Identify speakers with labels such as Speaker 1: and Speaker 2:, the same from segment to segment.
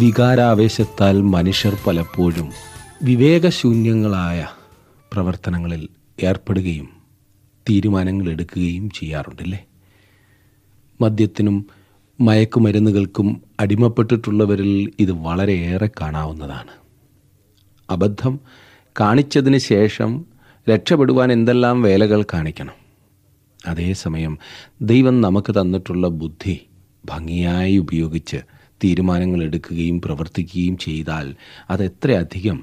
Speaker 1: വികാരാവേശത്താൽ മനുഷ്യർ പലപ്പോഴും വിവേകശൂന്യങ്ങളായ പ്രവർത്തനങ്ങളിൽ ഏർപ്പെടുകയും തീരുമാനങ്ങൾ എടുക്കുകയും ചെയ്യാറുണ്ടല്ലേ മദ്യത്തിനും മയക്കുമരുന്നുകൾക്കും അടിമപ്പെട്ടിട്ടുള്ളവരിൽ ഇത് വളരെയേറെ കാണാവുന്നതാണ് അബദ്ധം കാണിച്ചതിന് ശേഷം രക്ഷപ്പെടുവാൻ എന്തെല്ലാം വേലകൾ കാണിക്കണം അതേസമയം ദൈവം നമുക്ക് തന്നിട്ടുള്ള ബുദ്ധി ഭംഗിയായി ഉപയോഗിച്ച് തീരുമാനങ്ങൾ എടുക്കുകയും പ്രവർത്തിക്കുകയും ചെയ്താൽ അത് എത്രയധികം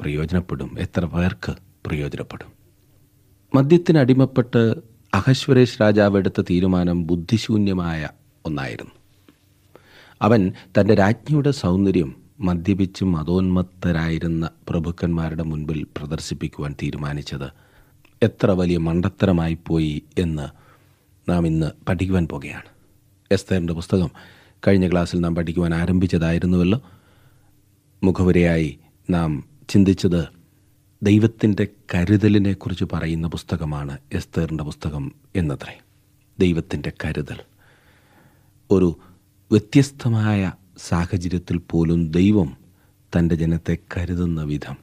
Speaker 1: പ്രയോജനപ്പെടും എത്ര പേർക്ക് പ്രയോജനപ്പെടും മദ്യത്തിന് അടിമപ്പെട്ട് അഹശ്വരേഷ് രാജാവ് എടുത്ത തീരുമാനം ബുദ്ധിശൂന്യമായ ഒന്നായിരുന്നു അവൻ തൻ്റെ രാജ്ഞിയുടെ സൗന്ദര്യം മദ്യപിച്ച് മതോന്മത്തരായിരുന്ന പ്രഭുക്കന്മാരുടെ മുൻപിൽ പ്രദർശിപ്പിക്കുവാൻ തീരുമാനിച്ചത് എത്ര വലിയ മണ്ടത്തരമായിപ്പോയി എന്ന് നാം ഇന്ന് പഠിക്കുവാൻ പോകുകയാണ് എസ്തേറിൻ്റെ പുസ്തകം കഴിഞ്ഞ ക്ലാസ്സിൽ നാം പഠിക്കുവാൻ ആരംഭിച്ചതായിരുന്നുവല്ലോ മുഖവരയായി നാം ചിന്തിച്ചത് ദൈവത്തിൻ്റെ കരുതലിനെക്കുറിച്ച് പറയുന്ന പുസ്തകമാണ് എസ്തേറിൻ്റെ പുസ്തകം എന്നത്രേ ദൈവത്തിൻ്റെ കരുതൽ ഒരു വ്യത്യസ്തമായ സാഹചര്യത്തിൽ പോലും ദൈവം തൻ്റെ ജനത്തെ കരുതുന്ന വിധം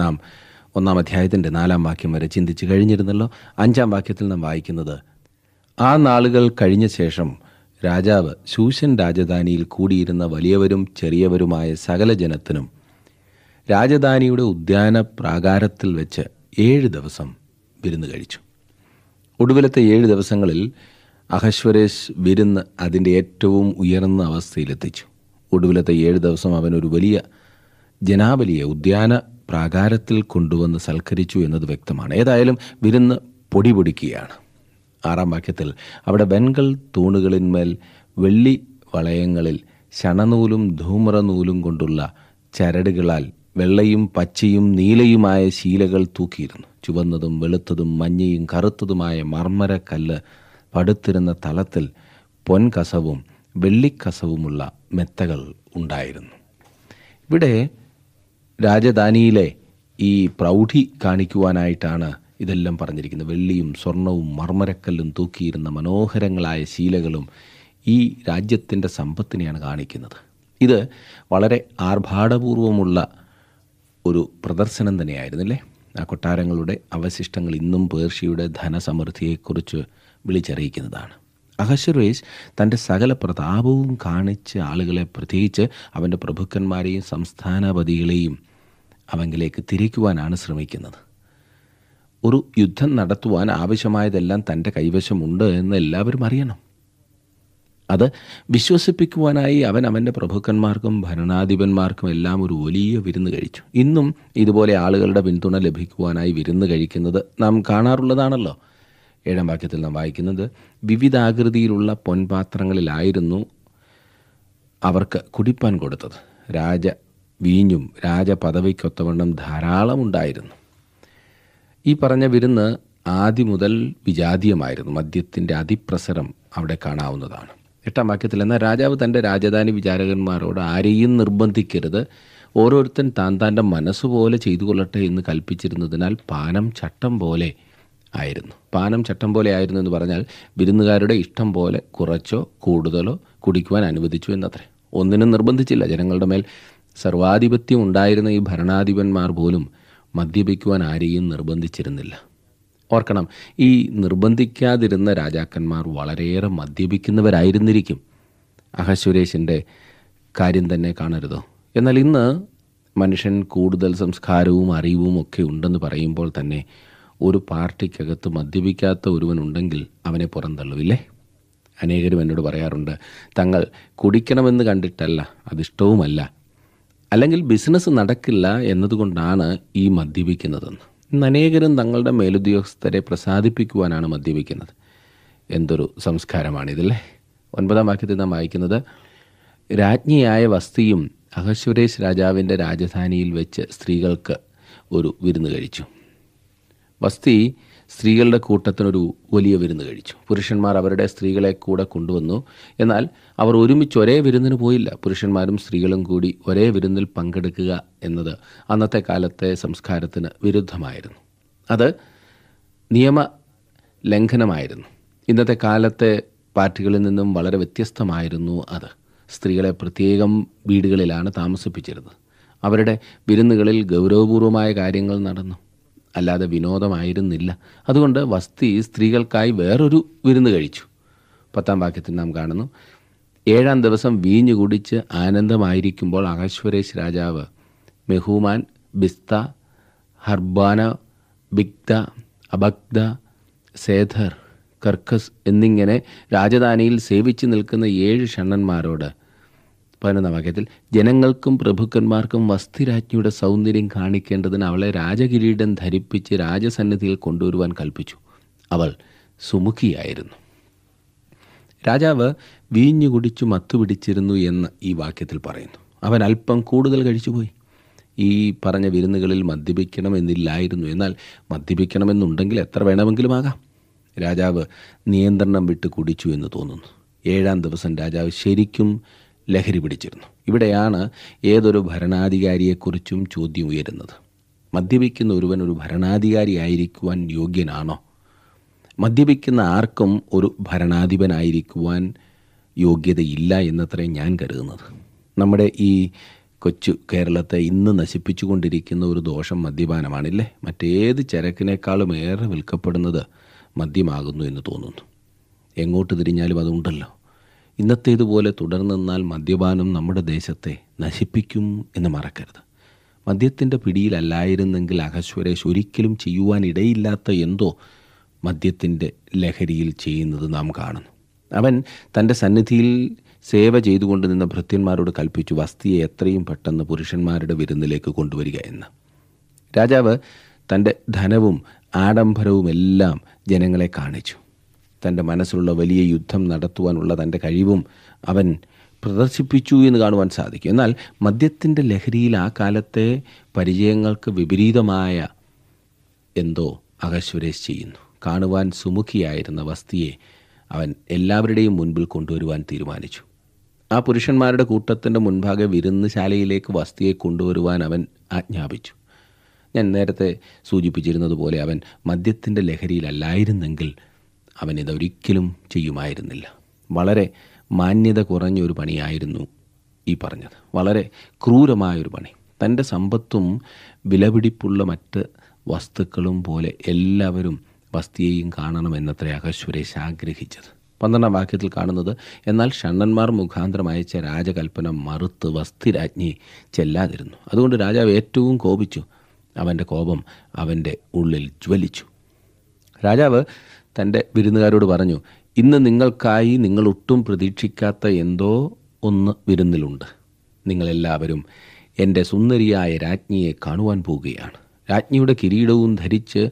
Speaker 1: നാം ഒന്നാം അധ്യായത്തിൻ്റെ നാലാം വാക്യം വരെ ചിന്തിച്ച് കഴിഞ്ഞിരുന്നല്ലോ അഞ്ചാം വാക്യത്തിൽ നാം വായിക്കുന്നത് ആ നാളുകൾ കഴിഞ്ഞ ശേഷം രാജാവ് ശൂഷൻ രാജധാനിയിൽ കൂടിയിരുന്ന വലിയവരും ചെറിയവരുമായ സകല ജനത്തിനും രാജധാനിയുടെ ഉദ്യാന പ്രാകാരത്തിൽ വെച്ച് ഏഴ് ദിവസം വിരുന്ന് കഴിച്ചു ഒടുവിലത്തെ ഏഴ് ദിവസങ്ങളിൽ അഹശ്വരേഷ് വിരുന്ന് അതിൻ്റെ ഏറ്റവും ഉയർന്ന അവസ്ഥയിലെത്തിച്ചു ഒടുവിലത്തെ ഏഴ് ദിവസം അവൻ ഒരു വലിയ ജനാബലിയെ ഉദ്യാന പ്രാകാരത്തിൽ കൊണ്ടുവന്ന് സൽക്കരിച്ചു എന്നത് വ്യക്തമാണ് ഏതായാലും വിരുന്ന് പൊടിപൊടിക്കുകയാണ് ആറാം വാക്യത്തിൽ അവിടെ വെൺകൽ തൂണുകളിന്മേൽ വെള്ളി വളയങ്ങളിൽ ശണനൂലും ധൂമ്രനൂലും കൊണ്ടുള്ള ചരടുകളാൽ വെള്ളയും പച്ചയും നീലയുമായ ശീലകൾ തൂക്കിയിരുന്നു ചുവന്നതും വെളുത്തതും മഞ്ഞയും കറുത്തതുമായ മർമ്മര കല്ല് പടുത്തിരുന്ന തലത്തിൽ പൊൻകസവും വെള്ളിക്കസവുമുള്ള മെത്തകൾ ഉണ്ടായിരുന്നു ഇവിടെ രാജധാനിയിലെ ഈ പ്രൗഢി കാണിക്കുവാനായിട്ടാണ് ഇതെല്ലാം പറഞ്ഞിരിക്കുന്നത് വെള്ളിയും സ്വർണവും മർമ്മരക്കല്ലും തൂക്കിയിരുന്ന മനോഹരങ്ങളായ ശീലകളും ഈ രാജ്യത്തിൻ്റെ സമ്പത്തിനെയാണ് കാണിക്കുന്നത് ഇത് വളരെ ആർഭാടപൂർവമുള്ള ഒരു പ്രദർശനം തന്നെയായിരുന്നില്ലേ ആ കൊട്ടാരങ്ങളുടെ അവശിഷ്ടങ്ങൾ ഇന്നും പേർഷ്യയുടെ ധനസമൃദ്ധിയെക്കുറിച്ച് വിളിച്ചറിയിക്കുന്നതാണ് അഹശ്വരേഷ് തൻ്റെ സകല പ്രതാപവും കാണിച്ച് ആളുകളെ പ്രത്യേകിച്ച് അവൻ്റെ പ്രഭുക്കന്മാരെയും സംസ്ഥാനപതികളെയും അവങ്കിലേക്ക് തിരിക്കുവാനാണ് ശ്രമിക്കുന്നത് ഒരു യുദ്ധം നടത്തുവാൻ ആവശ്യമായതെല്ലാം തൻ്റെ കൈവശമുണ്ട് എന്ന് എല്ലാവരും അറിയണം അത് വിശ്വസിപ്പിക്കുവാനായി അവൻ അവൻ്റെ പ്രഭുക്കന്മാർക്കും ഭരണാധിപന്മാർക്കും എല്ലാം ഒരു വലിയ വിരുന്ന് കഴിച്ചു ഇന്നും ഇതുപോലെ ആളുകളുടെ പിന്തുണ ലഭിക്കുവാനായി വിരുന്ന് കഴിക്കുന്നത് നാം കാണാറുള്ളതാണല്ലോ ഏഴാം വാക്യത്തിൽ നാം വായിക്കുന്നത് വിവിധാകൃതിയിലുള്ള പൊൻപാത്രങ്ങളിലായിരുന്നു അവർക്ക് കുടിപ്പാൻ കൊടുത്തത് രാജ വീഞ്ഞും രാജപദവിക്കൊത്തവണ്ണം ധാരാളം ഉണ്ടായിരുന്നു ഈ പറഞ്ഞ വിരുന്ന് ആദ്യ മുതൽ വിജാതീയമായിരുന്നു മദ്യത്തിൻ്റെ അതിപ്രസരം അവിടെ കാണാവുന്നതാണ് എട്ടാം വാക്യത്തിൽ എന്നാൽ രാജാവ് തൻ്റെ രാജധാനി വിചാരകന്മാരോട് ആരെയും നിർബന്ധിക്കരുത് ഓരോരുത്തൻ താൻ താൻ്റെ മനസ്സുപോലെ ചെയ്തു കൊള്ളട്ടെ എന്ന് കൽപ്പിച്ചിരുന്നതിനാൽ പാനം ചട്ടം പോലെ ആയിരുന്നു പാനം ചട്ടം പോലെ ആയിരുന്നു എന്ന് പറഞ്ഞാൽ വിരുന്നുകാരുടെ ഇഷ്ടം പോലെ കുറച്ചോ കൂടുതലോ കുടിക്കുവാൻ അനുവദിച്ചു എന്നത്രേ ഒന്നിനും നിർബന്ധിച്ചില്ല ജനങ്ങളുടെ മേൽ സർവാധിപത്യം ഉണ്ടായിരുന്ന ഈ ഭരണാധിപന്മാർ പോലും മദ്യപിക്കുവാൻ ആരെയും നിർബന്ധിച്ചിരുന്നില്ല ഓർക്കണം ഈ നിർബന്ധിക്കാതിരുന്ന രാജാക്കന്മാർ വളരെയേറെ മദ്യപിക്കുന്നവരായിരുന്നിരിക്കും അഹസുരേഷിൻ്റെ കാര്യം തന്നെ കാണരുതോ എന്നാൽ ഇന്ന് മനുഷ്യൻ കൂടുതൽ സംസ്കാരവും അറിവും ഒക്കെ ഉണ്ടെന്ന് പറയുമ്പോൾ തന്നെ ഒരു പാർട്ടിക്കകത്ത് മദ്യപിക്കാത്ത ഒരുവനുണ്ടെങ്കിൽ അവനെ പുറന്തള്ളുവില്ലേ അനേകരും എന്നോട് പറയാറുണ്ട് തങ്ങൾ കുടിക്കണമെന്ന് കണ്ടിട്ടല്ല അതിഷ്ടവുമല്ല അല്ലെങ്കിൽ ബിസിനസ് നടക്കില്ല എന്നതുകൊണ്ടാണ് ഈ മദ്യപിക്കുന്നതെന്ന് ഇന്ന് അനേകരും തങ്ങളുടെ മേലുദ്യോഗസ്ഥരെ പ്രസാദിപ്പിക്കുവാനാണ് മദ്യപിക്കുന്നത് എന്തൊരു സംസ്കാരമാണിതല്ലേ ഒൻപതാം വാക്യത്തിൽ നാം വായിക്കുന്നത് രാജ്ഞിയായ വസ്തിയും അഹശ്വരേഷ് രാജാവിൻ്റെ രാജധാനിയിൽ വെച്ച് സ്ത്രീകൾക്ക് ഒരു വിരുന്ന് കഴിച്ചു വസ്തി സ്ത്രീകളുടെ കൂട്ടത്തിനൊരു വലിയ വിരുന്ന് കഴിച്ചു പുരുഷന്മാർ അവരുടെ സ്ത്രീകളെ കൂടെ കൊണ്ടുവന്നു എന്നാൽ അവർ ഒരുമിച്ച് ഒരേ വിരുന്നിന് പോയില്ല പുരുഷന്മാരും സ്ത്രീകളും കൂടി ഒരേ വിരുന്നിൽ പങ്കെടുക്കുക എന്നത് അന്നത്തെ കാലത്തെ സംസ്കാരത്തിന് വിരുദ്ധമായിരുന്നു അത് നിയമ ലംഘനമായിരുന്നു ഇന്നത്തെ കാലത്തെ പാർട്ടികളിൽ നിന്നും വളരെ വ്യത്യസ്തമായിരുന്നു അത് സ്ത്രീകളെ പ്രത്യേകം വീടുകളിലാണ് താമസിപ്പിച്ചിരുന്നത് അവരുടെ വിരുന്നുകളിൽ ഗൗരവപൂർവമായ കാര്യങ്ങൾ നടന്നു അല്ലാതെ വിനോദമായിരുന്നില്ല അതുകൊണ്ട് വസ്തി സ്ത്രീകൾക്കായി വേറൊരു വിരുന്ന് കഴിച്ചു പത്താം വാക്യത്തിൽ നാം കാണുന്നു ഏഴാം ദിവസം വീഞ്ഞു കുടിച്ച് ആനന്ദമായിരിക്കുമ്പോൾ അഹശ്വരേഷ് രാജാവ് മെഹൂമാൻ ബിസ്ത ഹർബാന ബിഗ്ദ അബഗ്ദ സേധർ കർക്കസ് എന്നിങ്ങനെ രാജധാനിയിൽ സേവിച്ചു നിൽക്കുന്ന ഏഴ് ഷണ്ണന്മാരോട് പതിനൊന്നാം വാക്യത്തിൽ ജനങ്ങൾക്കും പ്രഭുക്കന്മാർക്കും വസ്തിരാജ്ഞിയുടെ സൗന്ദര്യം കാണിക്കേണ്ടതിന് അവളെ രാജകിരീടം ധരിപ്പിച്ച് രാജസന്നിധിയിൽ കൊണ്ടുവരുവാൻ കൽപ്പിച്ചു അവൾ സുമുഖിയായിരുന്നു രാജാവ് വീഞ്ഞു കുടിച്ചു മത്തുപിടിച്ചിരുന്നു എന്ന് ഈ വാക്യത്തിൽ പറയുന്നു അവൻ അല്പം കൂടുതൽ കഴിച്ചുപോയി ഈ പറഞ്ഞ വിരുന്നുകളിൽ മദ്യപിക്കണമെന്നില്ലായിരുന്നു എന്നാൽ മദ്യപിക്കണമെന്നുണ്ടെങ്കിൽ എത്ര വേണമെങ്കിലും ആകാം രാജാവ് നിയന്ത്രണം വിട്ട് കുടിച്ചു എന്ന് തോന്നുന്നു ഏഴാം ദിവസം രാജാവ് ശരിക്കും ലഹരി പിടിച്ചിരുന്നു ഇവിടെയാണ് ഏതൊരു ഭരണാധികാരിയെക്കുറിച്ചും ചോദ്യം ഉയരുന്നത് മദ്യപിക്കുന്ന ഒരുവൻ ഒരു ഭരണാധികാരിയായിരിക്കുവാൻ യോഗ്യനാണോ മദ്യപിക്കുന്ന ആർക്കും ഒരു ഭരണാധിപനായിരിക്കുവാൻ യോഗ്യതയില്ല എന്നത്രേ ഞാൻ കരുതുന്നത് നമ്മുടെ ഈ കൊച്ചു കേരളത്തെ ഇന്ന് നശിപ്പിച്ചുകൊണ്ടിരിക്കുന്ന ഒരു ദോഷം മദ്യപാനമാണില്ലേ മറ്റേത് ചരക്കിനേക്കാളും ഏറെ വിൽക്കപ്പെടുന്നത് മദ്യമാകുന്നു എന്ന് തോന്നുന്നു എങ്ങോട്ട് തിരിഞ്ഞാലും അതുണ്ടല്ലോ ഇന്നത്തേതുപോലെ തുടർന്നാൽ മദ്യപാനം നമ്മുടെ ദേശത്തെ നശിപ്പിക്കും എന്ന് മറക്കരുത് മദ്യത്തിൻ്റെ പിടിയിലല്ലായിരുന്നെങ്കിൽ അഹശ്വരേഷ് ഒരിക്കലും ചെയ്യുവാനിടയില്ലാത്ത എന്തോ മദ്യത്തിൻ്റെ ലഹരിയിൽ ചെയ്യുന്നത് നാം കാണുന്നു അവൻ തൻ്റെ സന്നിധിയിൽ സേവ ചെയ്തുകൊണ്ട് നിന്ന ഭൃത്യന്മാരോട് കൽപ്പിച്ചു വസ്തിയെ എത്രയും പെട്ടെന്ന് പുരുഷന്മാരുടെ വിരുന്നിലേക്ക് കൊണ്ടുവരിക എന്ന് രാജാവ് തൻ്റെ ധനവും ആഡംബരവുമെല്ലാം ജനങ്ങളെ കാണിച്ചു തൻ്റെ മനസ്സിലുള്ള വലിയ യുദ്ധം നടത്തുവാനുള്ള തൻ്റെ കഴിവും അവൻ പ്രദർശിപ്പിച്ചു എന്ന് കാണുവാൻ സാധിക്കും എന്നാൽ മദ്യത്തിൻ്റെ ലഹരിയിൽ ആ കാലത്തെ പരിചയങ്ങൾക്ക് വിപരീതമായ എന്തോ അകശ്വരേഷ് ചെയ്യുന്നു കാണുവാൻ സുമുഖിയായിരുന്ന വസ്തിയെ അവൻ എല്ലാവരുടെയും മുൻപിൽ കൊണ്ടുവരുവാൻ തീരുമാനിച്ചു ആ പുരുഷന്മാരുടെ കൂട്ടത്തിൻ്റെ മുൻഭാഗെ വിരുന്നുശാലയിലേക്ക് വസ്തിയെ കൊണ്ടുവരുവാൻ അവൻ ആജ്ഞാപിച്ചു ഞാൻ നേരത്തെ സൂചിപ്പിച്ചിരുന്നതുപോലെ അവൻ മദ്യത്തിൻ്റെ ലഹരിയിലല്ലായിരുന്നെങ്കിൽ ഇതൊരിക്കലും ചെയ്യുമായിരുന്നില്ല വളരെ മാന്യത കുറഞ്ഞൊരു പണിയായിരുന്നു ഈ പറഞ്ഞത് വളരെ ക്രൂരമായൊരു പണി തൻ്റെ സമ്പത്തും വിലപിടിപ്പുള്ള മറ്റ് വസ്തുക്കളും പോലെ എല്ലാവരും വസ്തിയെയും കാണണമെന്നത്ര അഹശ്വരേശ് ആഗ്രഹിച്ചത് പന്ത്രണ്ടാം വാക്യത്തിൽ കാണുന്നത് എന്നാൽ ഷണ്ണന്മാർ മുഖാന്തരം അയച്ച രാജകൽപ്പന മറുത്ത് വസ്തിരാജ്ഞി ചെല്ലാതിരുന്നു അതുകൊണ്ട് രാജാവ് ഏറ്റവും കോപിച്ചു അവൻ്റെ കോപം അവൻ്റെ ഉള്ളിൽ ജ്വലിച്ചു രാജാവ് തൻ്റെ വിരുന്നുകാരോട് പറഞ്ഞു ഇന്ന് നിങ്ങൾക്കായി നിങ്ങൾ ഒട്ടും പ്രതീക്ഷിക്കാത്ത എന്തോ ഒന്ന് വിരുന്നിലുണ്ട് നിങ്ങളെല്ലാവരും എൻ്റെ സുന്ദരിയായ രാജ്ഞിയെ കാണുവാൻ പോവുകയാണ് രാജ്ഞിയുടെ കിരീടവും ധരിച്ച്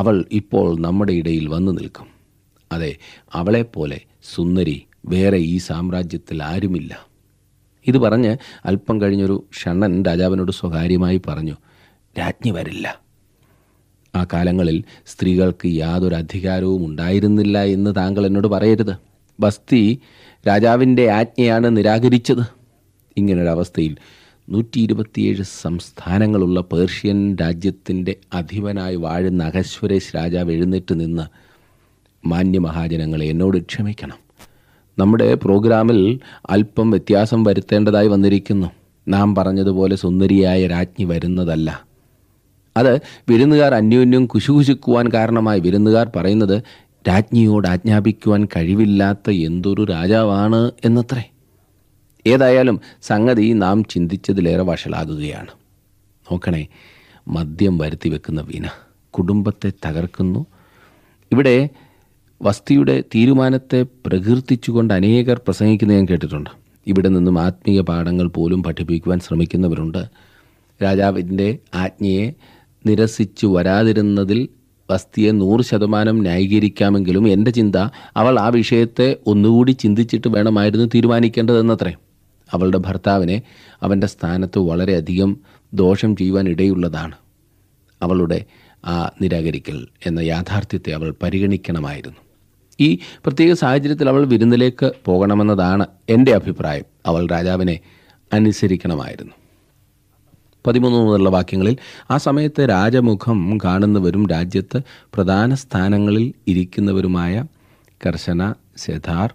Speaker 1: അവൾ ഇപ്പോൾ നമ്മുടെ ഇടയിൽ വന്നു നിൽക്കും അതെ അവളെപ്പോലെ സുന്ദരി വേറെ ഈ സാമ്രാജ്യത്തിൽ ആരുമില്ല ഇത് പറഞ്ഞ് അല്പം കഴിഞ്ഞൊരു ഷണ്ണൻ രാജാവിനോട് സ്വകാര്യമായി പറഞ്ഞു രാജ്ഞി വരില്ല ആ കാലങ്ങളിൽ സ്ത്രീകൾക്ക് യാതൊരു അധികാരവും ഉണ്ടായിരുന്നില്ല എന്ന് താങ്കൾ എന്നോട് പറയരുത് ബസ്തി രാജാവിൻ്റെ ആജ്ഞയാണ് നിരാകരിച്ചത് ഇങ്ങനൊരവസ്ഥയിൽ നൂറ്റി ഇരുപത്തിയേഴ് സംസ്ഥാനങ്ങളുള്ള പേർഷ്യൻ രാജ്യത്തിൻ്റെ അധിപനായി വാഴുന്ന അഹശ്വരേഷ് രാജാവ് എഴുന്നേറ്റ് നിന്ന് മാന്യമഹാജനങ്ങളെ എന്നോട് ക്ഷമിക്കണം നമ്മുടെ പ്രോഗ്രാമിൽ അല്പം വ്യത്യാസം വരുത്തേണ്ടതായി വന്നിരിക്കുന്നു നാം പറഞ്ഞതുപോലെ സുന്ദരിയായ രാജ്ഞി വരുന്നതല്ല അത് വിരുന്നുകാർ അന്യോന്യം കുശുകുശുക്കുവാൻ കാരണമായി വിരുന്നുകാർ പറയുന്നത് രാജ്ഞിയോട് ആജ്ഞാപിക്കുവാൻ കഴിവില്ലാത്ത എന്തൊരു രാജാവാണ് എന്നത്രേ ഏതായാലും സംഗതി നാം ചിന്തിച്ചതിലേറെ വഷളാകുകയാണ് നോക്കണേ മദ്യം വരുത്തി വെക്കുന്ന വീന കുടുംബത്തെ തകർക്കുന്നു ഇവിടെ വസ്തിയുടെ തീരുമാനത്തെ പ്രകീർത്തിച്ചുകൊണ്ട് അനേകർ പ്രസംഗിക്കുന്ന ഞാൻ കേട്ടിട്ടുണ്ട് ഇവിടെ നിന്നും ആത്മീയ പാഠങ്ങൾ പോലും പഠിപ്പിക്കുവാൻ ശ്രമിക്കുന്നവരുണ്ട് രാജാവിൻ്റെ ആജ്ഞയെ നിരസിച്ചു വരാതിരുന്നതിൽ വസ്തിയെ നൂറ് ശതമാനം ന്യായീകരിക്കാമെങ്കിലും എൻ്റെ ചിന്ത അവൾ ആ വിഷയത്തെ ഒന്നുകൂടി ചിന്തിച്ചിട്ട് വേണമായിരുന്നു തീരുമാനിക്കേണ്ടതെന്നത്രേ അവളുടെ ഭർത്താവിനെ അവൻ്റെ സ്ഥാനത്ത് വളരെയധികം ദോഷം ചെയ്യുവാൻ ഇടയുള്ളതാണ് അവളുടെ ആ നിരാകരിക്കൽ എന്ന യാഥാർത്ഥ്യത്തെ അവൾ പരിഗണിക്കണമായിരുന്നു ഈ പ്രത്യേക സാഹചര്യത്തിൽ അവൾ വിരുന്നിലേക്ക് പോകണമെന്നതാണ് എൻ്റെ അഭിപ്രായം അവൾ രാജാവിനെ അനുസരിക്കണമായിരുന്നു പതിമൂന്ന് മുതലുള്ള വാക്യങ്ങളിൽ ആ സമയത്ത് രാജമുഖം കാണുന്നവരും രാജ്യത്ത് പ്രധാന സ്ഥാനങ്ങളിൽ ഇരിക്കുന്നവരുമായ കർശന സെധാർ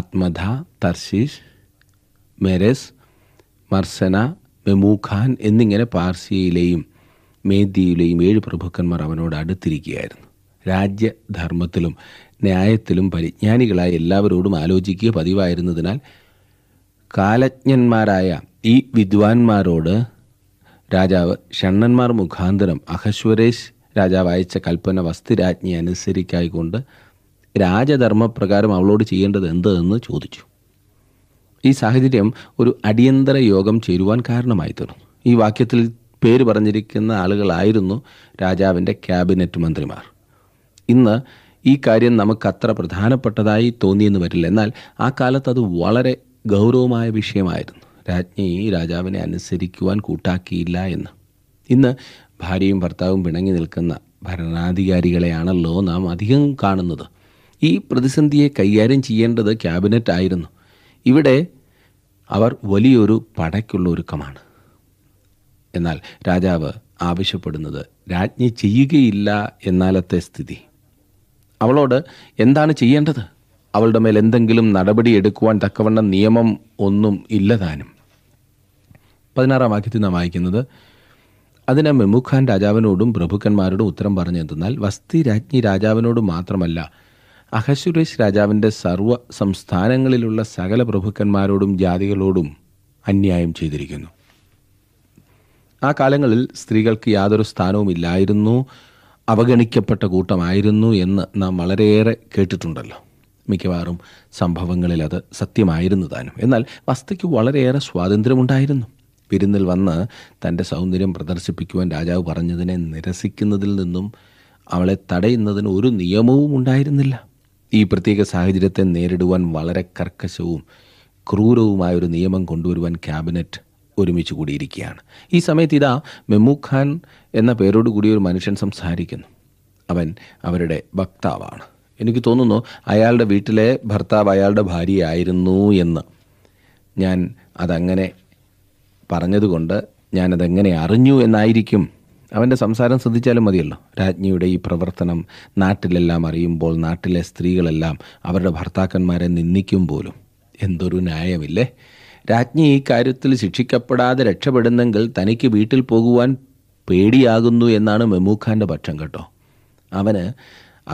Speaker 1: ആത്മധ തർശീഷ് മെരസ് മർസന മെമൂഖാൻ എന്നിങ്ങനെ പാർസിയയിലെയും മേദിയിലെയും ഏഴ് പ്രഭുക്കന്മാർ അവനോട് അടുത്തിരിക്കുകയായിരുന്നു രാജ്യധർമ്മത്തിലും ന്യായത്തിലും പരിജ്ഞാനികളായ എല്ലാവരോടും ആലോചിക്കുക പതിവായിരുന്നതിനാൽ കാലജ്ഞന്മാരായ ഈ വിദ്വാൻമാരോട് രാജാവ് ഷണ്ണന്മാർ മുഖാന്തരം അഹശ്വരേഷ് രാജാവ് അയച്ച കൽപ്പന വസ്തുരാജ്ഞി അനുസരിക്കായിക്കൊണ്ട് രാജധർമ്മപ്രകാരം അവളോട് ചെയ്യേണ്ടത് എന്തെന്ന് ചോദിച്ചു ഈ സാഹചര്യം ഒരു അടിയന്തര യോഗം ചേരുവാൻ കാരണമായി തീർന്നു ഈ വാക്യത്തിൽ പേര് പറഞ്ഞിരിക്കുന്ന ആളുകളായിരുന്നു രാജാവിൻ്റെ ക്യാബിനറ്റ് മന്ത്രിമാർ ഇന്ന് ഈ കാര്യം നമുക്ക് അത്ര പ്രധാനപ്പെട്ടതായി തോന്നിയെന്ന് വരില്ല എന്നാൽ ആ കാലത്ത് അത് വളരെ ഗൗരവമായ വിഷയമായിരുന്നു രാജ്ഞി രാജാവിനെ അനുസരിക്കുവാൻ കൂട്ടാക്കിയില്ല എന്ന് ഇന്ന് ഭാര്യയും ഭർത്താവും പിണങ്ങി നിൽക്കുന്ന ഭരണാധികാരികളെയാണല്ലോ നാം അധികം കാണുന്നത് ഈ പ്രതിസന്ധിയെ കൈകാര്യം ചെയ്യേണ്ടത് ക്യാബിനറ്റ് ആയിരുന്നു ഇവിടെ അവർ വലിയൊരു പടയ്ക്കുള്ള ഒരുക്കമാണ് എന്നാൽ രാജാവ് ആവശ്യപ്പെടുന്നത് രാജ്ഞി ചെയ്യുകയില്ല എന്നാലത്തെ സ്ഥിതി അവളോട് എന്താണ് ചെയ്യേണ്ടത് അവളുടെ മേൽ എന്തെങ്കിലും നടപടി എടുക്കുവാൻ തക്കവണ്ണം നിയമം ഒന്നും ഇല്ലതാനും പതിനാറാം വാക്യത്തിൽ നാം വായിക്കുന്നത് അതിന് മെമുഖാൻ രാജാവിനോടും പ്രഭുക്കന്മാരോടും ഉത്തരം പറഞ്ഞു പറഞ്ഞെന്തെന്നാൽ വസ്തി രാജ്ഞി രാജാവിനോടും മാത്രമല്ല അഹശുരേഷ് രാജാവിൻ്റെ സർവ്വ സംസ്ഥാനങ്ങളിലുള്ള സകല പ്രഭുക്കന്മാരോടും ജാതികളോടും അന്യായം ചെയ്തിരിക്കുന്നു ആ കാലങ്ങളിൽ സ്ത്രീകൾക്ക് യാതൊരു സ്ഥാനവും ഇല്ലായിരുന്നു അവഗണിക്കപ്പെട്ട കൂട്ടമായിരുന്നു എന്ന് നാം വളരെയേറെ കേട്ടിട്ടുണ്ടല്ലോ മിക്കവാറും സംഭവങ്ങളിൽ അത് സത്യമായിരുന്നു താനും എന്നാൽ വസ്തുക്ക് വളരെയേറെ സ്വാതന്ത്ര്യമുണ്ടായിരുന്നു വിരുന്നിൽ വന്ന് തൻ്റെ സൗന്ദര്യം പ്രദർശിപ്പിക്കുവാൻ രാജാവ് പറഞ്ഞതിനെ നിരസിക്കുന്നതിൽ നിന്നും അവളെ തടയുന്നതിന് ഒരു നിയമവും ഉണ്ടായിരുന്നില്ല ഈ പ്രത്യേക സാഹചര്യത്തെ നേരിടുവാൻ വളരെ കർക്കശവും ക്രൂരവുമായ ഒരു നിയമം കൊണ്ടുവരുവാൻ ക്യാബിനറ്റ് ഒരുമിച്ച് കൂടിയിരിക്കുകയാണ് ഈ സമയത്ത് ഇതാ മെമു എന്ന പേരോട് കൂടി ഒരു മനുഷ്യൻ സംസാരിക്കുന്നു അവൻ അവരുടെ വക്താവാണ് എനിക്ക് തോന്നുന്നു അയാളുടെ വീട്ടിലെ ഭർത്താവ് അയാളുടെ ഭാര്യയായിരുന്നു എന്ന് ഞാൻ അതങ്ങനെ പറഞ്ഞതുകൊണ്ട് ഞാനതെങ്ങനെ അറിഞ്ഞു എന്നായിരിക്കും അവൻ്റെ സംസാരം ശ്രദ്ധിച്ചാലും മതിയല്ലോ രാജ്ഞിയുടെ ഈ പ്രവർത്തനം നാട്ടിലെല്ലാം അറിയുമ്പോൾ നാട്ടിലെ സ്ത്രീകളെല്ലാം അവരുടെ ഭർത്താക്കന്മാരെ നിന്ദിക്കും പോലും എന്തൊരു ന്യായമില്ലേ രാജ്ഞി ഈ കാര്യത്തിൽ ശിക്ഷിക്കപ്പെടാതെ രക്ഷപ്പെടുന്നെങ്കിൽ തനിക്ക് വീട്ടിൽ പോകുവാൻ പേടിയാകുന്നു എന്നാണ് മെമൂഖാൻ്റെ പക്ഷം കേട്ടോ അവന്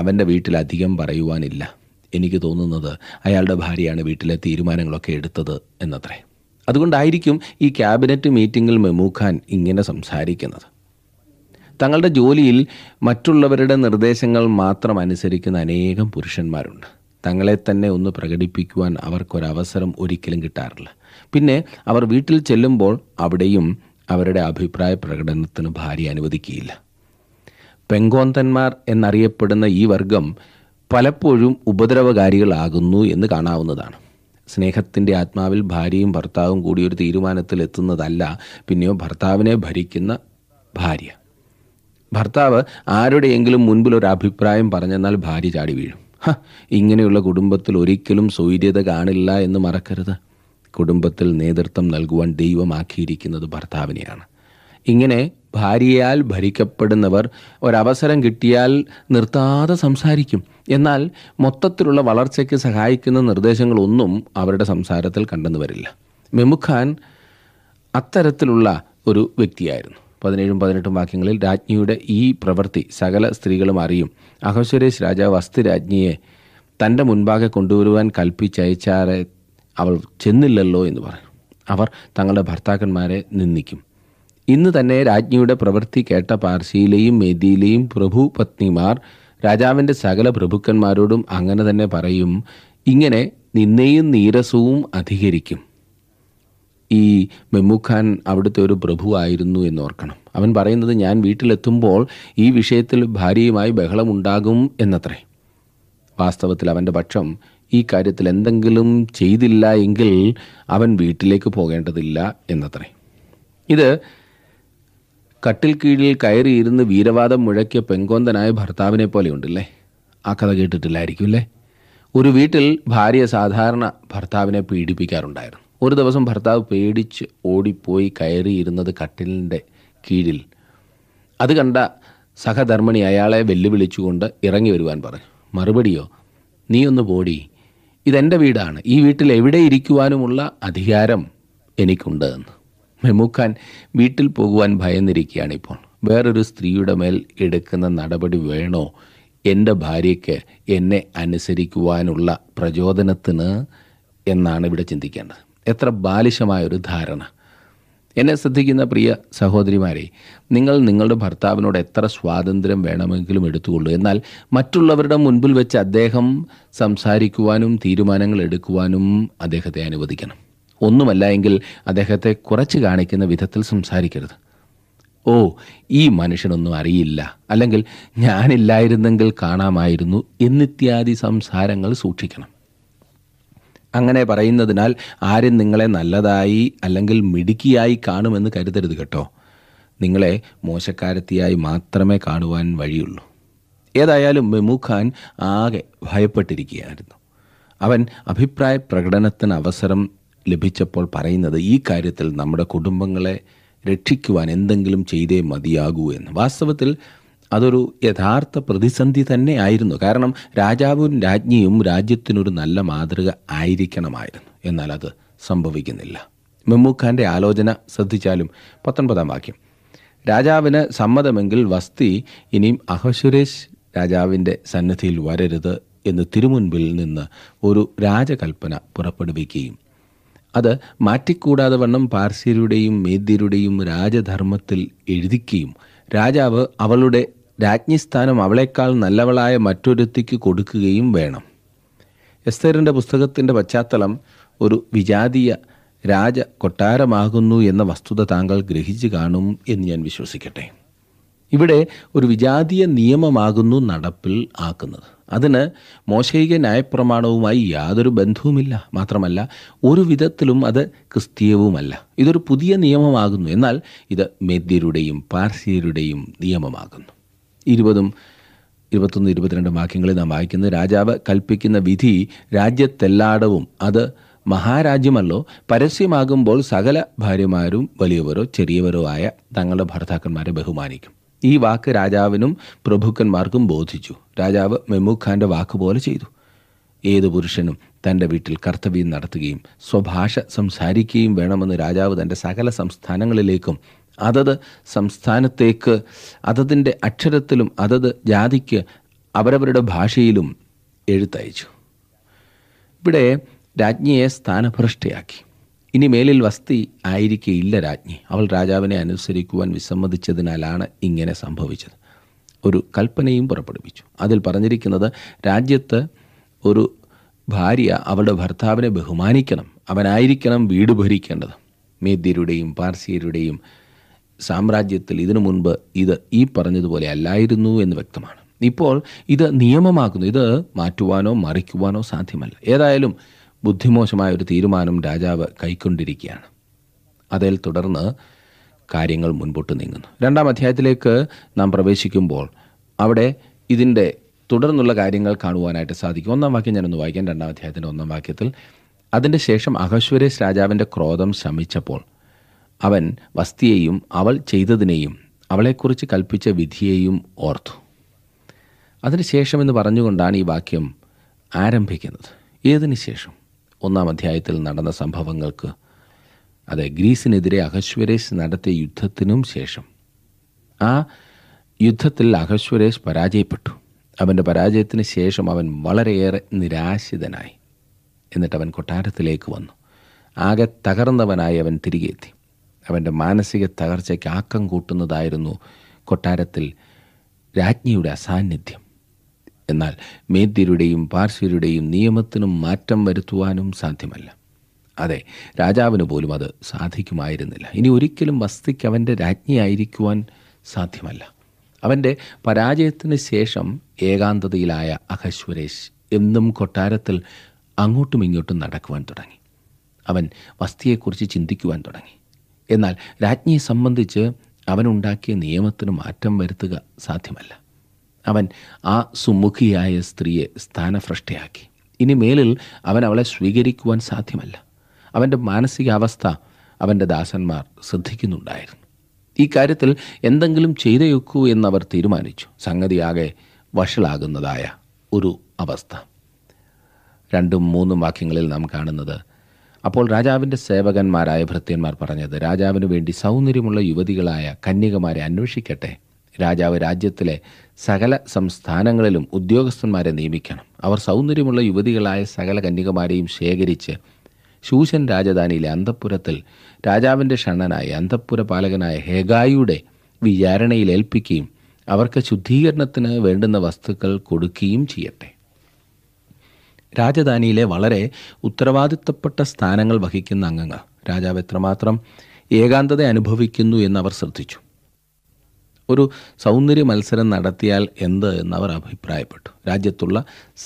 Speaker 1: അവൻ്റെ വീട്ടിൽ അധികം പറയുവാനില്ല എനിക്ക് തോന്നുന്നത് അയാളുടെ ഭാര്യയാണ് വീട്ടിലെ തീരുമാനങ്ങളൊക്കെ എടുത്തത് എന്നത്രേ അതുകൊണ്ടായിരിക്കും ഈ ക്യാബിനറ്റ് മീറ്റിംഗിൽ മെമൂഖാൻ ഇങ്ങനെ സംസാരിക്കുന്നത് തങ്ങളുടെ ജോലിയിൽ മറ്റുള്ളവരുടെ നിർദ്ദേശങ്ങൾ മാത്രം അനുസരിക്കുന്ന അനേകം പുരുഷന്മാരുണ്ട് തങ്ങളെ തന്നെ ഒന്ന് പ്രകടിപ്പിക്കുവാൻ അവർക്കൊരവസരം ഒരിക്കലും കിട്ടാറില്ല പിന്നെ അവർ വീട്ടിൽ ചെല്ലുമ്പോൾ അവിടെയും അവരുടെ അഭിപ്രായ പ്രകടനത്തിന് ഭാര്യ അനുവദിക്കുകയില്ല പെങ്കോന്തന്മാർ എന്നറിയപ്പെടുന്ന ഈ വർഗം പലപ്പോഴും ഉപദ്രവകാരികളാകുന്നു എന്ന് കാണാവുന്നതാണ് സ്നേഹത്തിൻ്റെ ആത്മാവിൽ ഭാര്യയും ഭർത്താവും കൂടി ഒരു തീരുമാനത്തിൽ എത്തുന്നതല്ല പിന്നെയോ ഭർത്താവിനെ ഭരിക്കുന്ന ഭാര്യ ഭർത്താവ് ആരുടെയെങ്കിലും മുൻപിൽ ഒരു അഭിപ്രായം പറഞ്ഞെന്നാൽ ഭാര്യ ചാടി വീഴും ഇങ്ങനെയുള്ള കുടുംബത്തിൽ ഒരിക്കലും സൗര്യത കാണില്ല എന്ന് മറക്കരുത് കുടുംബത്തിൽ നേതൃത്വം നൽകുവാൻ ദൈവമാക്കിയിരിക്കുന്നത് ഭർത്താവിനെയാണ് ഇങ്ങനെ ഭാര്യയാൽ ഭരിക്കപ്പെടുന്നവർ ഒരവസരം കിട്ടിയാൽ നിർത്താതെ സംസാരിക്കും എന്നാൽ മൊത്തത്തിലുള്ള വളർച്ചയ്ക്ക് സഹായിക്കുന്ന നിർദ്ദേശങ്ങളൊന്നും അവരുടെ സംസാരത്തിൽ കണ്ടെന്ന് വരില്ല മെമുഖാൻ അത്തരത്തിലുള്ള ഒരു വ്യക്തിയായിരുന്നു പതിനേഴും പതിനെട്ടും വാക്യങ്ങളിൽ രാജ്ഞിയുടെ ഈ പ്രവൃത്തി സകല സ്ത്രീകളും അറിയും അഹശ്വരേഷ് രാജാവ് രാജ്ഞിയെ തൻ്റെ മുൻപാകെ കൊണ്ടുവരുവാൻ കൽപ്പിച്ചയച്ചാറെ അവൾ ചെന്നില്ലല്ലോ എന്ന് പറഞ്ഞു അവർ തങ്ങളുടെ ഭർത്താക്കന്മാരെ നിന്ദിക്കും ഇന്ന് തന്നെ രാജ്ഞിയുടെ പ്രവൃത്തി കേട്ട പാർശിയിലെയും മേദിയിലെയും പ്രഭു പത്നിമാർ രാജാവിൻ്റെ സകല പ്രഭുക്കന്മാരോടും അങ്ങനെ തന്നെ പറയും ഇങ്ങനെ നിന്നെയും നീരസവും അധികരിക്കും ഈ മെമ്മുഖാൻ അവിടുത്തെ ഒരു പ്രഭുവായിരുന്നു എന്നോർക്കണം അവൻ പറയുന്നത് ഞാൻ വീട്ടിലെത്തുമ്പോൾ ഈ വിഷയത്തിൽ ഭാര്യയുമായി ബഹളമുണ്ടാകും എന്നത്രേ വാസ്തവത്തിൽ അവൻ്റെ പക്ഷം ഈ കാര്യത്തിൽ എന്തെങ്കിലും ചെയ്തില്ല എങ്കിൽ അവൻ വീട്ടിലേക്ക് പോകേണ്ടതില്ല എന്നത്രേ ഇത് കട്ടിൽ കീഴിൽ കയറിയിരുന്ന് വീരവാദം മുഴക്കിയ പെങ്കോന്തനായ ഭർത്താവിനെ പോലെയുണ്ടല്ലേ ആ കഥ കേട്ടിട്ടില്ലായിരിക്കും അല്ലേ ഒരു വീട്ടിൽ ഭാര്യ സാധാരണ ഭർത്താവിനെ പീഡിപ്പിക്കാറുണ്ടായിരുന്നു ഒരു ദിവസം ഭർത്താവ് പേടിച്ച് ഓടിപ്പോയി കയറിയിരുന്നത് കട്ടിലിൻ്റെ കീഴിൽ അത് കണ്ട സഹധർമ്മിണി അയാളെ വെല്ലുവിളിച്ചുകൊണ്ട് ഇറങ്ങി വരുവാൻ പറഞ്ഞു മറുപടിയോ നീ ഒന്ന് പോടി ഇതെൻ്റെ വീടാണ് ഈ വീട്ടിൽ എവിടെ ഇരിക്കുവാനുമുള്ള അധികാരം എനിക്കുണ്ട് എന്ന് മെമുക്കാൻ വീട്ടിൽ പോകുവാൻ ഭയന്നിരിക്കുകയാണ് ഇപ്പോൾ വേറൊരു സ്ത്രീയുടെ മേൽ എടുക്കുന്ന നടപടി വേണോ എൻ്റെ ഭാര്യയ്ക്ക് എന്നെ അനുസരിക്കുവാനുള്ള പ്രചോദനത്തിന് എന്നാണ് ഇവിടെ ചിന്തിക്കേണ്ടത് എത്ര ബാലിശമായൊരു ധാരണ എന്നെ ശ്രദ്ധിക്കുന്ന പ്രിയ സഹോദരിമാരെ നിങ്ങൾ നിങ്ങളുടെ ഭർത്താവിനോട് എത്ര സ്വാതന്ത്ര്യം വേണമെങ്കിലും എടുത്തുകൊള്ളൂ എന്നാൽ മറ്റുള്ളവരുടെ മുൻപിൽ വെച്ച് അദ്ദേഹം സംസാരിക്കുവാനും തീരുമാനങ്ങൾ എടുക്കുവാനും അദ്ദേഹത്തെ അനുവദിക്കണം ഒന്നുമല്ല എങ്കിൽ അദ്ദേഹത്തെ കുറച്ച് കാണിക്കുന്ന വിധത്തിൽ സംസാരിക്കരുത് ഓ ഈ മനുഷ്യനൊന്നും അറിയില്ല അല്ലെങ്കിൽ ഞാനില്ലായിരുന്നെങ്കിൽ കാണാമായിരുന്നു എന്നിത്യാദി സംസാരങ്ങൾ സൂക്ഷിക്കണം അങ്ങനെ പറയുന്നതിനാൽ ആരും നിങ്ങളെ നല്ലതായി അല്ലെങ്കിൽ മിടുക്കിയായി കാണുമെന്ന് കരുതരുത് കേട്ടോ നിങ്ങളെ മോശക്കാരത്തിയായി മാത്രമേ കാണുവാൻ വഴിയുള്ളൂ ഏതായാലും മെമുഖാൻ ആകെ ഭയപ്പെട്ടിരിക്കുകയായിരുന്നു അവൻ അഭിപ്രായ പ്രകടനത്തിന് അവസരം ലഭിച്ചപ്പോൾ പറയുന്നത് ഈ കാര്യത്തിൽ നമ്മുടെ കുടുംബങ്ങളെ രക്ഷിക്കുവാൻ എന്തെങ്കിലും ചെയ്തേ മതിയാകൂ എന്ന് വാസ്തവത്തിൽ അതൊരു യഥാർത്ഥ പ്രതിസന്ധി തന്നെ ആയിരുന്നു കാരണം രാജാവും രാജ്ഞിയും രാജ്യത്തിനൊരു നല്ല മാതൃക ആയിരിക്കണമായിരുന്നു എന്നാൽ അത് സംഭവിക്കുന്നില്ല മെമ്മൂഖാൻ്റെ ആലോചന ശ്രദ്ധിച്ചാലും പത്തൊൻപതാം വാക്യം രാജാവിന് സമ്മതമെങ്കിൽ വസ്തി ഇനിയും അഹസുരേഷ് രാജാവിൻ്റെ സന്നിധിയിൽ വരരുത് എന്ന് തിരുമുൻപിൽ നിന്ന് ഒരു രാജകൽപ്പന പുറപ്പെടുവിക്കുകയും അത് മാറ്റിക്കൂടാതെ വണ്ണം പാർസ്യരുടെയും മേദ്യരുടെയും രാജധർമ്മത്തിൽ എഴുതിക്കുകയും രാജാവ് അവളുടെ രാജ്ഞിസ്ഥാനം അവളേക്കാൾ നല്ലവളായ മറ്റൊരുത്തിക്ക് കൊടുക്കുകയും വേണം എസ്തേറിൻ്റെ പുസ്തകത്തിൻ്റെ പശ്ചാത്തലം ഒരു വിജാതീയ രാജ കൊട്ടാരമാകുന്നു എന്ന വസ്തുത താങ്കൾ ഗ്രഹിച്ചു കാണും എന്ന് ഞാൻ വിശ്വസിക്കട്ടെ ഇവിടെ ഒരു വിജാതീയ നിയമമാകുന്നു നടപ്പിൽ ആക്കുന്നത് അതിന് മോശയിക ന്യായപ്രമാണവുമായി യാതൊരു ബന്ധവുമില്ല മാത്രമല്ല ഒരു വിധത്തിലും അത് ക്രിസ്തീയവുമല്ല ഇതൊരു പുതിയ നിയമമാകുന്നു എന്നാൽ ഇത് മെദ്യരുടെയും പാർസിയരുടെയും നിയമമാകുന്നു ഇരുപതും ഇരുപത്തൊന്ന് ഇരുപത്തിരണ്ട് വാക്യങ്ങളിൽ നാം വായിക്കുന്നത് രാജാവ് കൽപ്പിക്കുന്ന വിധി രാജ്യത്തെല്ലാടവും അത് മഹാരാജ്യമല്ലോ പരസ്യമാകുമ്പോൾ സകല ഭാര്യമാരും വലിയവരോ ചെറിയവരോ ആയ തങ്ങളുടെ ഭർത്താക്കന്മാരെ ബഹുമാനിക്കും ഈ വാക്ക് രാജാവിനും പ്രഭുക്കന്മാർക്കും ബോധിച്ചു രാജാവ് മെമുഖാന്റെ വാക്കുപോലെ ചെയ്തു ഏതു പുരുഷനും തൻ്റെ വീട്ടിൽ കർത്തവ്യം നടത്തുകയും സ്വഭാഷ സംസാരിക്കുകയും വേണമെന്ന് രാജാവ് തൻ്റെ സകല സംസ്ഥാനങ്ങളിലേക്കും അതത് സംസ്ഥാനത്തേക്ക് അതതിൻ്റെ അക്ഷരത്തിലും അതത് ജാതിക്ക് അവരവരുടെ ഭാഷയിലും എഴുത്തയച്ചു ഇവിടെ രാജ്ഞിയെ സ്ഥാനഭ്രഷ്ടയാക്കി ഇനി മേലിൽ വസ്തി ആയിരിക്കില്ല രാജ്ഞി അവൾ രാജാവിനെ അനുസരിക്കുവാൻ വിസമ്മതിച്ചതിനാലാണ് ഇങ്ങനെ സംഭവിച്ചത് ഒരു കൽപ്പനയും പുറപ്പെടുവിച്ചു അതിൽ പറഞ്ഞിരിക്കുന്നത് രാജ്യത്ത് ഒരു ഭാര്യ അവളുടെ ഭർത്താവിനെ ബഹുമാനിക്കണം അവനായിരിക്കണം വീട് ഭരിക്കേണ്ടത് മേദ്യരുടെയും പാർസിയരുടെയും സാമ്രാജ്യത്തിൽ ഇതിനു മുൻപ് ഇത് ഈ പറഞ്ഞതുപോലെ അല്ലായിരുന്നു എന്ന് വ്യക്തമാണ് ഇപ്പോൾ ഇത് നിയമമാക്കുന്നു ഇത് മാറ്റുവാനോ മറിക്കുവാനോ സാധ്യമല്ല ഏതായാലും ബുദ്ധിമോശമായ ഒരു തീരുമാനം രാജാവ് കൈക്കൊണ്ടിരിക്കുകയാണ് അതിൽ തുടർന്ന് കാര്യങ്ങൾ മുൻപോട്ട് നീങ്ങുന്നു രണ്ടാം അധ്യായത്തിലേക്ക് നാം പ്രവേശിക്കുമ്പോൾ അവിടെ ഇതിൻ്റെ തുടർന്നുള്ള കാര്യങ്ങൾ കാണുവാനായിട്ട് സാധിക്കും ഒന്നാം വാക്യം ഞാനൊന്ന് വായിക്കാം രണ്ടാം അധ്യായത്തിൻ്റെ ഒന്നാം വാക്യത്തിൽ അതിൻ്റെ ശേഷം അഹശ്വരേഷ് രാജാവിൻ്റെ ക്രോധം ശമിച്ചപ്പോൾ അവൻ വസ്തിയെയും അവൾ ചെയ്തതിനെയും അവളെക്കുറിച്ച് കൽപ്പിച്ച വിധിയെയും ഓർത്തു അതിനുശേഷം എന്ന് പറഞ്ഞുകൊണ്ടാണ് ഈ വാക്യം ആരംഭിക്കുന്നത് ഏതിനു ശേഷം ഒന്നാം അധ്യായത്തിൽ നടന്ന സംഭവങ്ങൾക്ക് അതെ ഗ്രീസിനെതിരെ അഹശ്വരേഷ് നടത്തിയ യുദ്ധത്തിനും ശേഷം ആ യുദ്ധത്തിൽ അഹശ്വരേഷ് പരാജയപ്പെട്ടു അവൻ്റെ പരാജയത്തിന് ശേഷം അവൻ വളരെയേറെ നിരാശിതനായി എന്നിട്ട് അവൻ കൊട്ടാരത്തിലേക്ക് വന്നു ആകെ തകർന്നവനായി അവൻ തിരികെ എത്തി അവൻ്റെ മാനസിക തകർച്ചയ്ക്ക് ആക്കം കൂട്ടുന്നതായിരുന്നു കൊട്ടാരത്തിൽ രാജ്ഞിയുടെ അസാന്നിധ്യം എന്നാൽ മേദ്യരുടെയും പാർശ്വരുടെയും നിയമത്തിനും മാറ്റം വരുത്തുവാനും സാധ്യമല്ല അതെ രാജാവിന് പോലും അത് സാധിക്കുമായിരുന്നില്ല ഇനി ഒരിക്കലും വസ്തിക്ക് അവൻ്റെ രാജ്ഞിയായിരിക്കുവാൻ സാധ്യമല്ല അവൻ്റെ പരാജയത്തിന് ശേഷം ഏകാന്തതയിലായ അഹശ്വരേഷ് എന്നും കൊട്ടാരത്തിൽ അങ്ങോട്ടും ഇങ്ങോട്ടും നടക്കുവാൻ തുടങ്ങി അവൻ വസ്തിയെക്കുറിച്ച് ചിന്തിക്കുവാൻ തുടങ്ങി എന്നാൽ രാജ്ഞിയെ സംബന്ധിച്ച് അവനുണ്ടാക്കിയ നിയമത്തിന് മാറ്റം വരുത്തുക സാധ്യമല്ല അവൻ ആ സുമുഖിയായ സ്ത്രീയെ സ്ഥാനഭ്രഷ്ടയാക്കി ഇനി മേലിൽ അവൻ അവളെ സ്വീകരിക്കുവാൻ സാധ്യമല്ല അവൻ്റെ മാനസികാവസ്ഥ അവൻ്റെ ദാസന്മാർ ശ്രദ്ധിക്കുന്നുണ്ടായിരുന്നു ഈ കാര്യത്തിൽ എന്തെങ്കിലും ചെയ്തേക്കൂ എന്നവർ തീരുമാനിച്ചു സംഗതിയാകെ വഷളാകുന്നതായ ഒരു അവസ്ഥ രണ്ടും മൂന്നും വാക്യങ്ങളിൽ നാം കാണുന്നത് അപ്പോൾ രാജാവിൻ്റെ സേവകന്മാരായ ഭൃത്യന്മാർ പറഞ്ഞത് രാജാവിന് വേണ്ടി സൗന്ദര്യമുള്ള യുവതികളായ കന്യകമാരെ അന്വേഷിക്കട്ടെ രാജാവ് രാജ്യത്തിലെ സകല സംസ്ഥാനങ്ങളിലും ഉദ്യോഗസ്ഥന്മാരെ നിയമിക്കണം അവർ സൗന്ദര്യമുള്ള യുവതികളായ സകല കന്യകമാരെയും ശേഖരിച്ച് ശൂശൻ രാജധാനിയിലെ അന്തപ്പുരത്തിൽ രാജാവിൻ്റെ ഷണ്ണനായ അന്തപ്പുര പാലകനായ ഹേഗായിയുടെ വിചാരണയിൽ ഏൽപ്പിക്കുകയും അവർക്ക് ശുദ്ധീകരണത്തിന് വേണ്ടുന്ന വസ്തുക്കൾ കൊടുക്കുകയും ചെയ്യട്ടെ രാജധാനിയിലെ വളരെ ഉത്തരവാദിത്തപ്പെട്ട സ്ഥാനങ്ങൾ വഹിക്കുന്ന അംഗങ്ങൾ രാജാവ് എത്രമാത്രം ഏകാന്തത അനുഭവിക്കുന്നു എന്നവർ ശ്രദ്ധിച്ചു ഒരു സൗന്ദര്യ മത്സരം നടത്തിയാൽ എന്ത് എന്നവർ അഭിപ്രായപ്പെട്ടു രാജ്യത്തുള്ള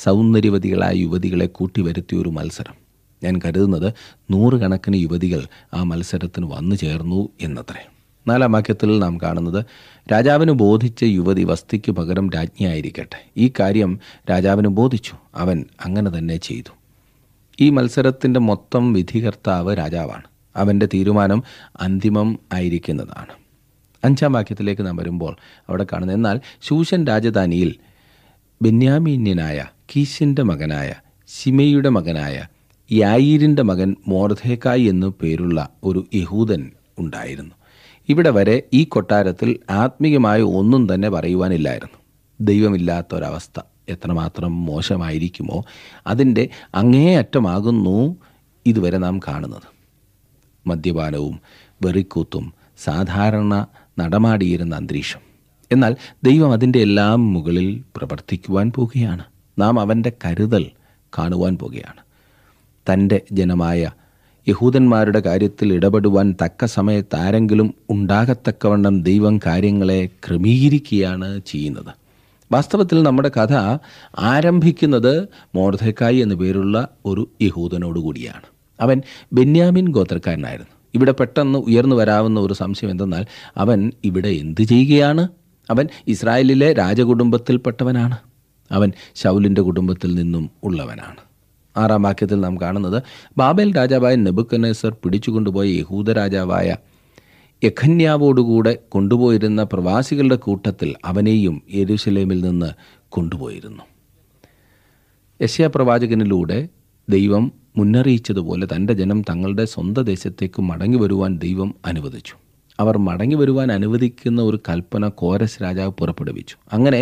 Speaker 1: സൗന്ദര്യവതികളായ യുവതികളെ കൂട്ടിവരുത്തിയ ഒരു മത്സരം ഞാൻ കരുതുന്നത് നൂറുകണക്കിന് യുവതികൾ ആ മത്സരത്തിന് വന്നു ചേർന്നു എന്നത്രേ നാലാം വാക്യത്തിൽ നാം കാണുന്നത് രാജാവിന് ബോധിച്ച യുവതി വസ്തിക്ക് പകരം രാജ്ഞിയായിരിക്കട്ടെ ഈ കാര്യം രാജാവിന് ബോധിച്ചു അവൻ അങ്ങനെ തന്നെ ചെയ്തു ഈ മത്സരത്തിൻ്റെ മൊത്തം വിധികർത്താവ് രാജാവാണ് അവൻ്റെ തീരുമാനം അന്തിമം ആയിരിക്കുന്നതാണ് അഞ്ചാം വാക്യത്തിലേക്ക് നാം വരുമ്പോൾ അവിടെ കാണുന്നത് എന്നാൽ ശൂഷൻ രാജധാനിയിൽ ബെന്യാമീന്യനായ കീശിൻ്റെ മകനായ ശിമയുടെ മകനായ യായിരിൻ്റെ മകൻ മോർധേക്കായ് എന്നു പേരുള്ള ഒരു യഹൂദൻ ഉണ്ടായിരുന്നു ഇവിടെ വരെ ഈ കൊട്ടാരത്തിൽ ആത്മീയമായ ഒന്നും തന്നെ പറയുവാനില്ലായിരുന്നു ദൈവമില്ലാത്ത ഒരവസ്ഥ എത്രമാത്രം മോശമായിരിക്കുമോ അതിൻ്റെ അങ്ങേയറ്റമാകുന്നു ഇതുവരെ നാം കാണുന്നത് മദ്യപാനവും വെറിക്കൂത്തും സാധാരണ നടമാടിയിരുന്ന അന്തരീക്ഷം എന്നാൽ ദൈവം അതിൻ്റെ എല്ലാം മുകളിൽ പ്രവർത്തിക്കുവാൻ പോകുകയാണ് നാം അവൻ്റെ കരുതൽ കാണുവാൻ പോകുകയാണ് തൻ്റെ ജനമായ യഹൂദന്മാരുടെ കാര്യത്തിൽ ഇടപെടുവാൻ തക്ക സമയത്ത് ആരെങ്കിലും ഉണ്ടാകത്തക്കവണ്ണം ദൈവം കാര്യങ്ങളെ ക്രമീകരിക്കുകയാണ് ചെയ്യുന്നത് വാസ്തവത്തിൽ നമ്മുടെ കഥ ആരംഭിക്കുന്നത് മോർധക്കായി എന്നു പേരുള്ള ഒരു യഹൂദനോടുകൂടിയാണ് അവൻ ബെന്യാമിൻ ഗോത്രക്കാരനായിരുന്നു ഇവിടെ പെട്ടെന്ന് ഉയർന്നു വരാവുന്ന ഒരു സംശയം എന്തെന്നാൽ അവൻ ഇവിടെ എന്ത് ചെയ്യുകയാണ് അവൻ ഇസ്രായേലിലെ രാജകുടുംബത്തിൽപ്പെട്ടവനാണ് അവൻ ശൗലിൻ്റെ കുടുംബത്തിൽ നിന്നും ഉള്ളവനാണ് ആറാം വാക്യത്തിൽ നാം കാണുന്നത് ബാബേൽ രാജാവായ നെബുക്കനേസർ പിടിച്ചുകൊണ്ടുപോയ യഹൂദ രാജാവായ യഖന്യാവോടുകൂടെ കൊണ്ടുപോയിരുന്ന പ്രവാസികളുടെ കൂട്ടത്തിൽ അവനെയും യെരുശലേമിൽ നിന്ന് കൊണ്ടുപോയിരുന്നു യശ്യ പ്രവാചകനിലൂടെ ദൈവം മുന്നറിയിച്ചതുപോലെ തൻ്റെ ജനം തങ്ങളുടെ സ്വന്തം ദേശത്തേക്ക് മടങ്ങി വരുവാൻ ദൈവം അനുവദിച്ചു അവർ മടങ്ങി വരുവാൻ അനുവദിക്കുന്ന ഒരു കൽപ്പന കോരസ് രാജാവ് പുറപ്പെടുവിച്ചു അങ്ങനെ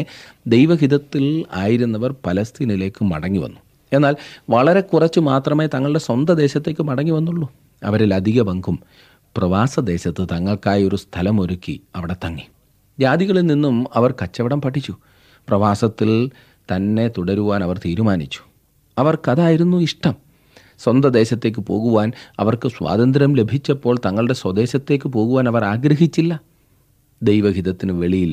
Speaker 1: ദൈവഹിതത്തിൽ ആയിരുന്നവർ പലസ്തീനിലേക്ക് മടങ്ങി വന്നു എന്നാൽ വളരെ കുറച്ച് മാത്രമേ തങ്ങളുടെ സ്വന്തം ദേശത്തേക്ക് മടങ്ങി വന്നുള്ളൂ അവരിൽ അധിക പങ്കും ദേശത്ത് തങ്ങൾക്കായി ഒരു സ്ഥലം ഒരുക്കി അവിടെ തങ്ങി ജാതികളിൽ നിന്നും അവർ കച്ചവടം പഠിച്ചു പ്രവാസത്തിൽ തന്നെ തുടരുവാൻ അവർ തീരുമാനിച്ചു അവർക്കതായിരുന്നു ഇഷ്ടം സ്വന്തം ദേശത്തേക്ക് പോകുവാൻ അവർക്ക് സ്വാതന്ത്ര്യം ലഭിച്ചപ്പോൾ തങ്ങളുടെ സ്വദേശത്തേക്ക് പോകുവാൻ അവർ ആഗ്രഹിച്ചില്ല ദൈവഹിതത്തിന് വെളിയിൽ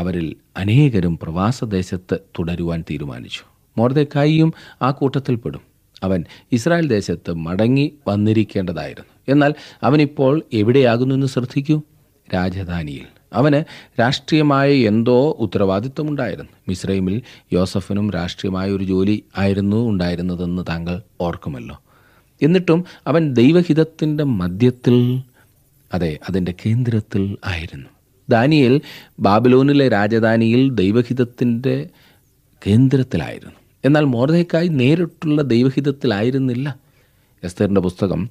Speaker 1: അവരിൽ അനേകരും പ്രവാസദേശത്ത് തുടരുവാൻ തീരുമാനിച്ചു മോർദക്കായിയും ആ കൂട്ടത്തിൽപ്പെടും അവൻ ഇസ്രായേൽ ദേശത്ത് മടങ്ങി വന്നിരിക്കേണ്ടതായിരുന്നു എന്നാൽ അവനിപ്പോൾ എവിടെയാകുന്നു എന്ന് ശ്രദ്ധിക്കൂ രാജധാനിയിൽ അവന് രാഷ്ട്രീയമായ എന്തോ ഉത്തരവാദിത്വമുണ്ടായിരുന്നു മിശ്രൈമിൽ യോസഫിനും രാഷ്ട്രീയമായ ഒരു ജോലി ആയിരുന്നു ഉണ്ടായിരുന്നതെന്ന് താങ്കൾ ഓർക്കുമല്ലോ എന്നിട്ടും അവൻ ദൈവഹിതത്തിൻ്റെ മധ്യത്തിൽ അതെ അതിൻ്റെ കേന്ദ്രത്തിൽ ആയിരുന്നു ദാനിയേൽ ബാബിലോനിലെ രാജധാനിയിൽ ദൈവഹിതത്തിൻ്റെ കേന്ദ്രത്തിലായിരുന്നു എന്നാൽ മോർദയ്ക്കായി നേരിട്ടുള്ള ദൈവഹിതത്തിലായിരുന്നില്ല എസ്തറിൻ്റെ പുസ്തകം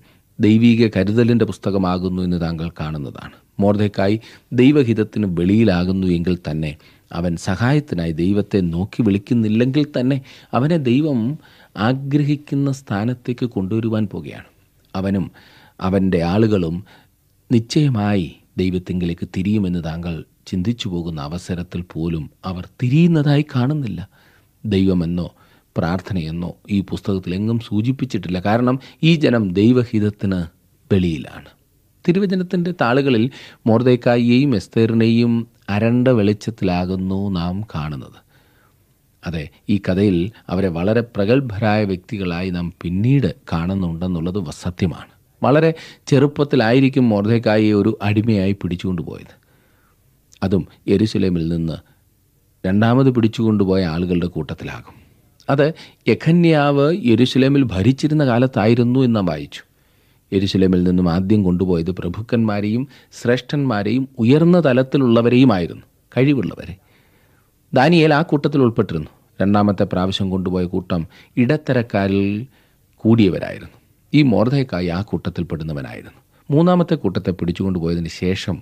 Speaker 1: ദൈവീക കരുതലിൻ്റെ പുസ്തകമാകുന്നു എന്ന് താങ്കൾ കാണുന്നതാണ് മോർദക്കായി ദൈവഹിതത്തിന് വെളിയിലാകുന്നു എങ്കിൽ തന്നെ അവൻ സഹായത്തിനായി ദൈവത്തെ നോക്കി വിളിക്കുന്നില്ലെങ്കിൽ തന്നെ അവനെ ദൈവം ആഗ്രഹിക്കുന്ന സ്ഥാനത്തേക്ക് കൊണ്ടുവരുവാൻ പോകുകയാണ് അവനും അവൻ്റെ ആളുകളും നിശ്ചയമായി ദൈവത്തെങ്കിലേക്ക് തിരിയുമെന്ന് താങ്കൾ ചിന്തിച്ചു പോകുന്ന അവസരത്തിൽ പോലും അവർ തിരിയുന്നതായി കാണുന്നില്ല ദൈവമെന്നോ പ്രാർത്ഥനയെന്നോ ഈ പുസ്തകത്തിൽ എങ്ങും സൂചിപ്പിച്ചിട്ടില്ല കാരണം ഈ ജനം ദൈവഹിതത്തിന് വെളിയിലാണ് തിരുവചനത്തിൻ്റെ താളുകളിൽ മോർദേക്കായിയെയും എസ്തേറിനെയും അരണ്ട വെളിച്ചത്തിലാകുന്നു നാം കാണുന്നത് അതെ ഈ കഥയിൽ അവരെ വളരെ പ്രഗത്ഭരായ വ്യക്തികളായി നാം പിന്നീട് കാണുന്നുണ്ടെന്നുള്ളത് സത്യമാണ് വളരെ ചെറുപ്പത്തിലായിരിക്കും മോർദേക്കായിയെ ഒരു അടിമയായി പോയത് അതും എരുസലേമിൽ നിന്ന് രണ്ടാമത് പിടിച്ചുകൊണ്ടുപോയ ആളുകളുടെ കൂട്ടത്തിലാകും അത് യഖന്യാവ് യെരുസലേമിൽ ഭരിച്ചിരുന്ന കാലത്തായിരുന്നു എന്ന് വായിച്ചു എരിശിലമിൽ നിന്നും ആദ്യം കൊണ്ടുപോയത് പ്രഭുക്കന്മാരെയും ശ്രേഷ്ഠന്മാരെയും ഉയർന്ന തലത്തിലുള്ളവരെയുമായിരുന്നു കഴിവുള്ളവരെ ദാനിയേൽ ആ കൂട്ടത്തിൽ ഉൾപ്പെട്ടിരുന്നു രണ്ടാമത്തെ പ്രാവശ്യം കൊണ്ടുപോയ കൂട്ടം ഇടത്തരക്കാരിൽ കൂടിയവരായിരുന്നു ഈ മോർദയ്ക്കായി ആ കൂട്ടത്തിൽപ്പെടുന്നവനായിരുന്നു മൂന്നാമത്തെ കൂട്ടത്തെ പിടിച്ചുകൊണ്ടുപോയതിന് ശേഷം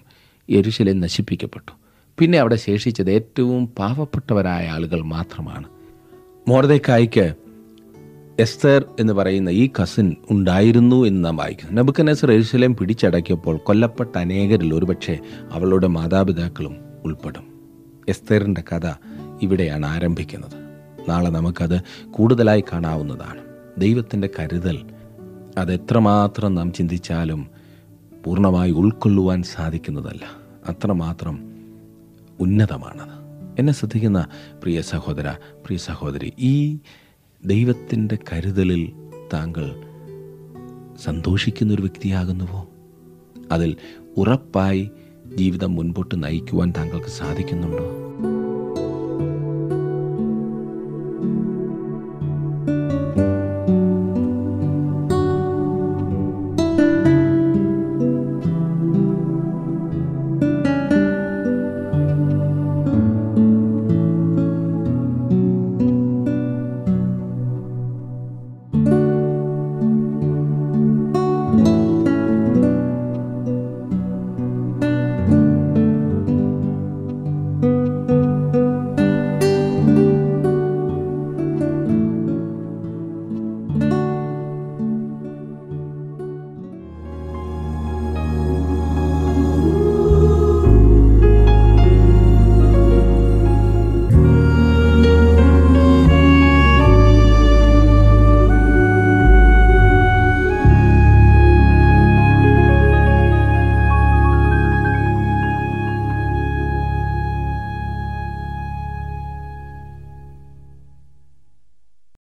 Speaker 1: എരുശലെ നശിപ്പിക്കപ്പെട്ടു പിന്നെ അവിടെ ശേഷിച്ചത് ഏറ്റവും പാവപ്പെട്ടവരായ ആളുകൾ മാത്രമാണ് മോർദയക്കായ്ക്ക് എസ്തർ എന്ന് പറയുന്ന ഈ കസിൻ ഉണ്ടായിരുന്നു എന്ന് നാം വായിക്കുന്നു നബുക്കനസർ എരുസലേം പിടിച്ചടക്കിയപ്പോൾ കൊല്ലപ്പെട്ട അനേകരിൽ ഒരുപക്ഷെ അവളുടെ മാതാപിതാക്കളും ഉൾപ്പെടും എസ്തേറിൻ്റെ കഥ ഇവിടെയാണ് ആരംഭിക്കുന്നത് നാളെ നമുക്കത് കൂടുതലായി കാണാവുന്നതാണ് ദൈവത്തിൻ്റെ കരുതൽ അതെത്രമാത്രം നാം ചിന്തിച്ചാലും പൂർണ്ണമായി ഉൾക്കൊള്ളുവാൻ സാധിക്കുന്നതല്ല അത്രമാത്രം ഉന്നതമാണത് എന്നെ ശ്രദ്ധിക്കുന്ന പ്രിയ സഹോദര പ്രിയ സഹോദരി ഈ ദൈവത്തിൻ്റെ കരുതലിൽ താങ്കൾ സന്തോഷിക്കുന്നൊരു വ്യക്തിയാകുന്നുവോ അതിൽ ഉറപ്പായി ജീവിതം മുൻപോട്ട് നയിക്കുവാൻ താങ്കൾക്ക് സാധിക്കുന്നുണ്ടോ